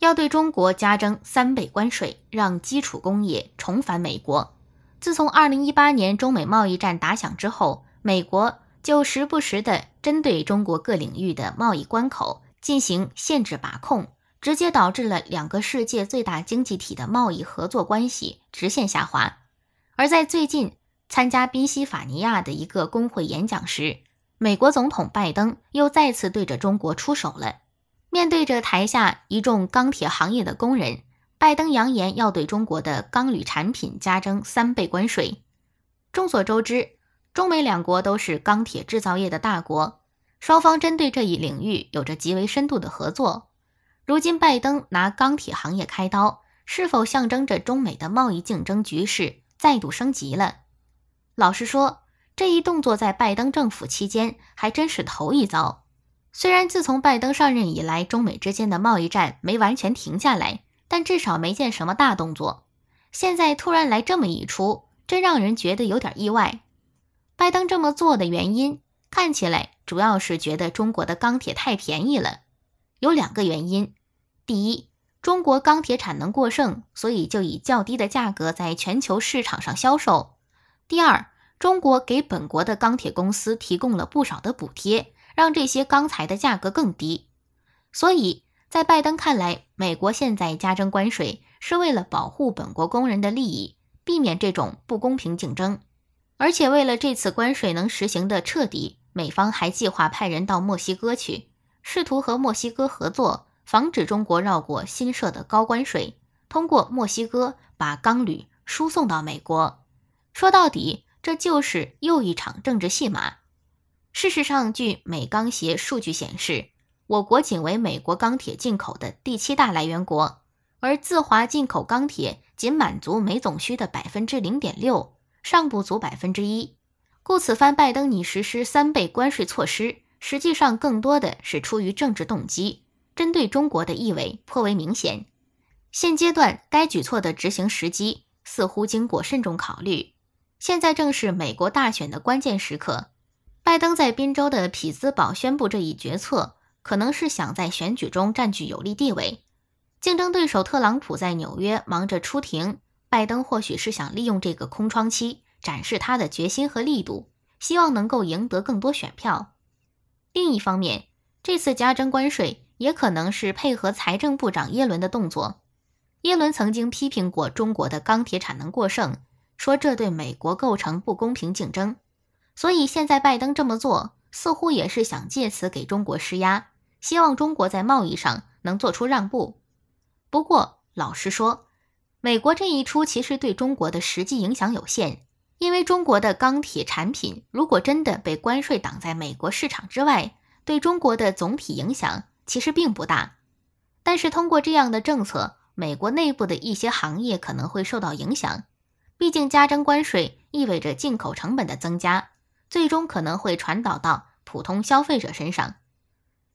要对中国加征三倍关税，让基础工业重返美国。自从二零一八年中美贸易战打响之后，美国就时不时地针对中国各领域的贸易关口进行限制把控，直接导致了两个世界最大经济体的贸易合作关系直线下滑。而在最近参加宾夕法尼亚的一个工会演讲时，美国总统拜登又再次对着中国出手了。面对着台下一众钢铁行业的工人，拜登扬言要对中国的钢铝产品加征三倍关税。众所周知，中美两国都是钢铁制造业的大国，双方针对这一领域有着极为深度的合作。如今，拜登拿钢铁行业开刀，是否象征着中美的贸易竞争局势再度升级了？老实说，这一动作在拜登政府期间还真是头一遭。虽然自从拜登上任以来，中美之间的贸易战没完全停下来，但至少没见什么大动作。现在突然来这么一出，真让人觉得有点意外。拜登这么做的原因，看起来主要是觉得中国的钢铁太便宜了，有两个原因：第一，中国钢铁产能过剩，所以就以较低的价格在全球市场上销售；第二，中国给本国的钢铁公司提供了不少的补贴。让这些钢材的价格更低，所以在拜登看来，美国现在加征关税是为了保护本国工人的利益，避免这种不公平竞争。而且，为了这次关税能实行的彻底，美方还计划派人到墨西哥去，试图和墨西哥合作，防止中国绕过新设的高关税，通过墨西哥把钢铝输送到美国。说到底，这就是又一场政治戏码。事实上，据美钢协数据显示，我国仅为美国钢铁进口的第七大来源国，而自华进口钢铁仅满足美总需的百分之零点六，尚不足百分之一。故此番拜登拟实施三倍关税措施，实际上更多的是出于政治动机，针对中国的意味颇为明显。现阶段该举措的执行时机似乎经过慎重考虑，现在正是美国大选的关键时刻。拜登在宾州的匹兹堡宣布这一决策，可能是想在选举中占据有利地位。竞争对手特朗普在纽约忙着出庭，拜登或许是想利用这个空窗期展示他的决心和力度，希望能够赢得更多选票。另一方面，这次加征关税也可能是配合财政部长耶伦的动作。耶伦曾经批评过中国的钢铁产能过剩，说这对美国构成不公平竞争。所以现在拜登这么做，似乎也是想借此给中国施压，希望中国在贸易上能做出让步。不过，老实说，美国这一出其实对中国的实际影响有限，因为中国的钢铁产品如果真的被关税挡在美国市场之外，对中国的总体影响其实并不大。但是，通过这样的政策，美国内部的一些行业可能会受到影响，毕竟加征关税意味着进口成本的增加。最终可能会传导到普通消费者身上。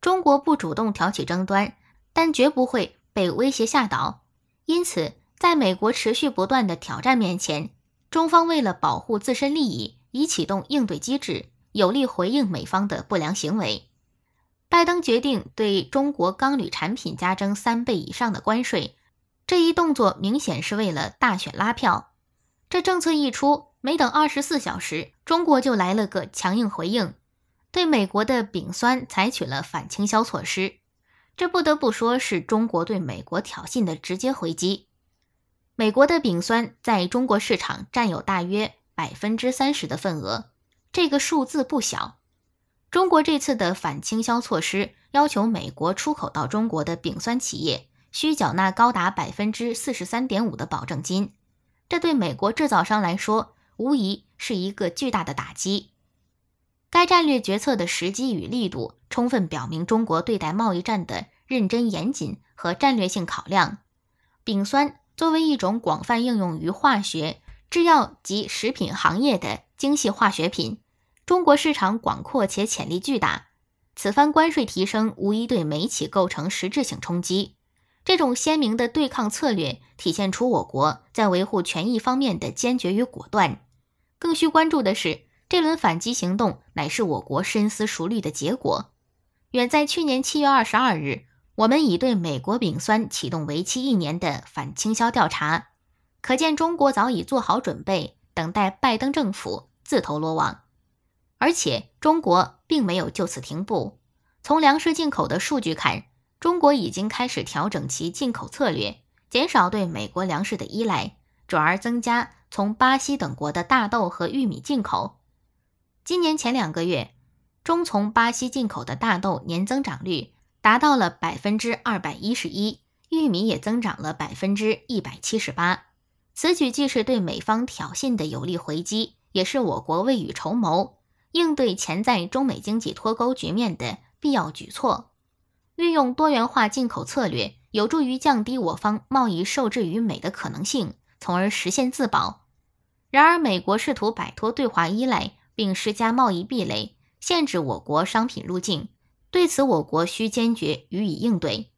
中国不主动挑起争端，但绝不会被威胁吓倒。因此，在美国持续不断的挑战面前，中方为了保护自身利益，已启动应对机制，有力回应美方的不良行为。拜登决定对中国钢铝产品加征三倍以上的关税，这一动作明显是为了大选拉票。这政策一出。没等二十四小时，中国就来了个强硬回应，对美国的丙酸采取了反倾销措施。这不得不说是中国对美国挑衅的直接回击。美国的丙酸在中国市场占有大约百分之三十的份额，这个数字不小。中国这次的反倾销措施要求美国出口到中国的丙酸企业需缴纳高达百分之四十三点五的保证金，这对美国制造商来说。无疑是一个巨大的打击。该战略决策的时机与力度，充分表明中国对待贸易战的认真严谨和战略性考量。丙酸作为一种广泛应用于化学、制药及食品行业的精细化学品，中国市场广阔且潜力巨大。此番关税提升无疑对美企构成实质性冲击。这种鲜明的对抗策略，体现出我国在维护权益方面的坚决与果断。更需关注的是，这轮反击行动乃是我国深思熟虑的结果。远在去年七月二十二日，我们已对美国丙酸启动为期一年的反倾销调查，可见中国早已做好准备，等待拜登政府自投罗网。而且，中国并没有就此停步。从粮食进口的数据看，中国已经开始调整其进口策略，减少对美国粮食的依赖，转而增加。从巴西等国的大豆和玉米进口，今年前两个月，中从巴西进口的大豆年增长率达到了百分之二百一十一，玉米也增长了百分之一百七十八。此举既是对美方挑衅的有力回击，也是我国未雨绸缪、应对潜在中美经济脱钩局面的必要举措。运用多元化进口策略，有助于降低我方贸易受制于美的可能性，从而实现自保。然而，美国试图摆脱对华依赖，并施加贸易壁垒，限制我国商品入境。对此，我国需坚决予以应对。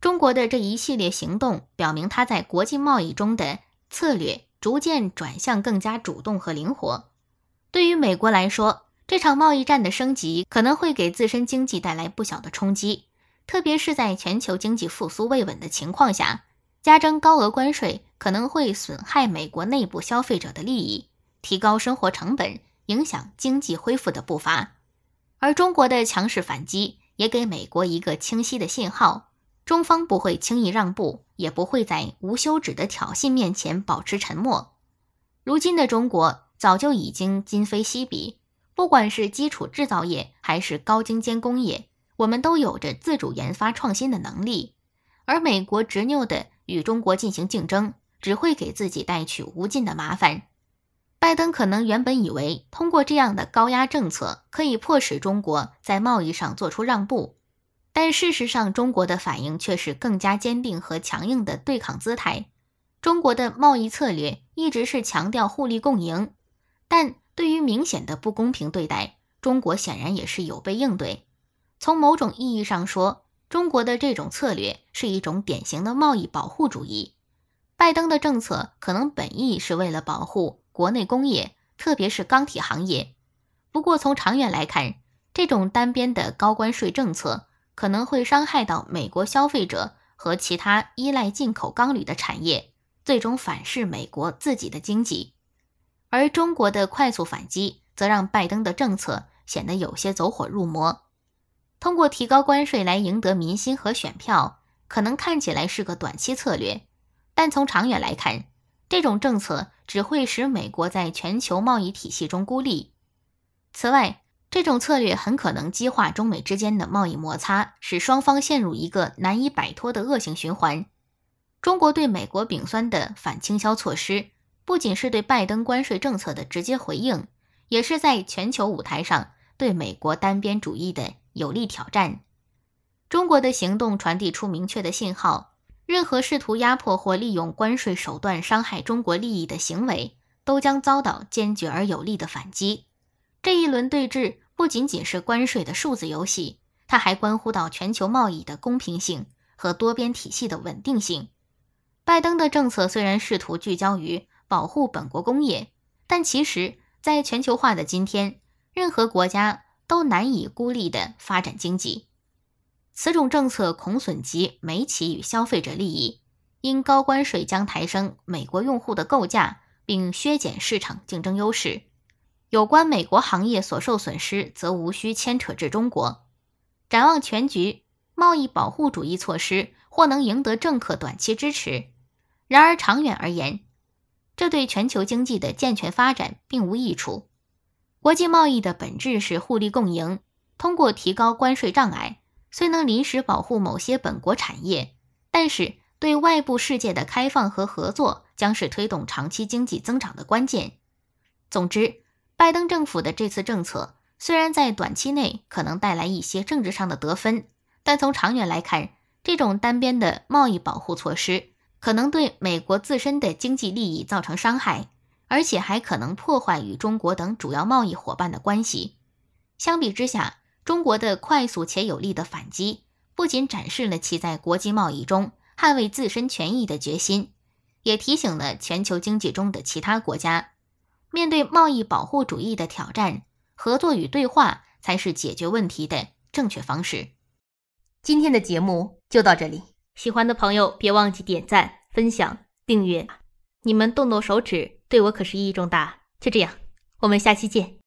中国的这一系列行动表明，它在国际贸易中的策略逐渐转向更加主动和灵活。对于美国来说，这场贸易战的升级可能会给自身经济带来不小的冲击，特别是在全球经济复苏未稳的情况下，加征高额关税。可能会损害美国内部消费者的利益，提高生活成本，影响经济恢复的步伐。而中国的强势反击也给美国一个清晰的信号：中方不会轻易让步，也不会在无休止的挑衅面前保持沉默。如今的中国早就已经今非昔比，不管是基础制造业还是高精尖工业，我们都有着自主研发创新的能力。而美国执拗的与中国进行竞争。只会给自己带去无尽的麻烦。拜登可能原本以为通过这样的高压政策可以迫使中国在贸易上做出让步，但事实上中国的反应却是更加坚定和强硬的对抗姿态。中国的贸易策略一直是强调互利共赢，但对于明显的不公平对待，中国显然也是有备应对。从某种意义上说，中国的这种策略是一种典型的贸易保护主义。拜登的政策可能本意是为了保护国内工业，特别是钢铁行业。不过，从长远来看，这种单边的高关税政策可能会伤害到美国消费者和其他依赖进口钢铝的产业，最终反噬美国自己的经济。而中国的快速反击，则让拜登的政策显得有些走火入魔。通过提高关税来赢得民心和选票，可能看起来是个短期策略。但从长远来看，这种政策只会使美国在全球贸易体系中孤立。此外，这种策略很可能激化中美之间的贸易摩擦，使双方陷入一个难以摆脱的恶性循环。中国对美国丙酸的反倾销措施，不仅是对拜登关税政策的直接回应，也是在全球舞台上对美国单边主义的有力挑战。中国的行动传递出明确的信号。任何试图压迫或利用关税手段伤害中国利益的行为，都将遭到坚决而有力的反击。这一轮对峙不仅仅是关税的数字游戏，它还关乎到全球贸易的公平性和多边体系的稳定性。拜登的政策虽然试图聚焦于保护本国工业，但其实在全球化的今天，任何国家都难以孤立地发展经济。此种政策恐损及美企与消费者利益，因高关税将抬升美国用户的购价，并削减市场竞争优势。有关美国行业所受损失，则无需牵扯至中国。展望全局，贸易保护主义措施或能赢得政客短期支持，然而长远而言，这对全球经济的健全发展并无益处。国际贸易的本质是互利共赢，通过提高关税障碍。虽能临时保护某些本国产业，但是对外部世界的开放和合作将是推动长期经济增长的关键。总之，拜登政府的这次政策虽然在短期内可能带来一些政治上的得分，但从长远来看，这种单边的贸易保护措施可能对美国自身的经济利益造成伤害，而且还可能破坏与中国等主要贸易伙伴的关系。相比之下，中国的快速且有力的反击，不仅展示了其在国际贸易中捍卫自身权益的决心，也提醒了全球经济中的其他国家，面对贸易保护主义的挑战，合作与对话才是解决问题的正确方式。今天的节目就到这里，喜欢的朋友别忘记点赞、分享、订阅。你们动动手指，对我可是意义重大。就这样，我们下期见。